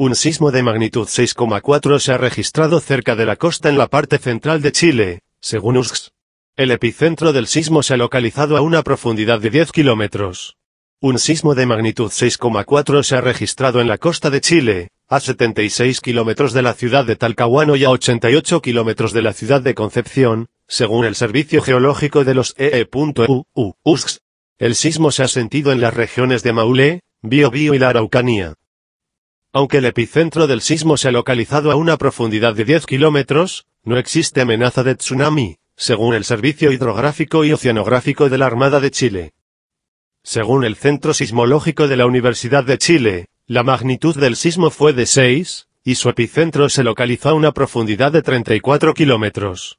Un sismo de magnitud 6,4 se ha registrado cerca de la costa en la parte central de Chile, según USGS. El epicentro del sismo se ha localizado a una profundidad de 10 kilómetros. Un sismo de magnitud 6,4 se ha registrado en la costa de Chile, a 76 kilómetros de la ciudad de Talcahuano y a 88 kilómetros de la ciudad de Concepción, según el Servicio Geológico de los EE.UU. USGS. El sismo se ha sentido en las regiones de Maule, Biobío y la Araucanía, aunque el epicentro del sismo se ha localizado a una profundidad de 10 kilómetros, no existe amenaza de tsunami, según el Servicio Hidrográfico y Oceanográfico de la Armada de Chile. Según el Centro Sismológico de la Universidad de Chile, la magnitud del sismo fue de 6, y su epicentro se localizó a una profundidad de 34 kilómetros.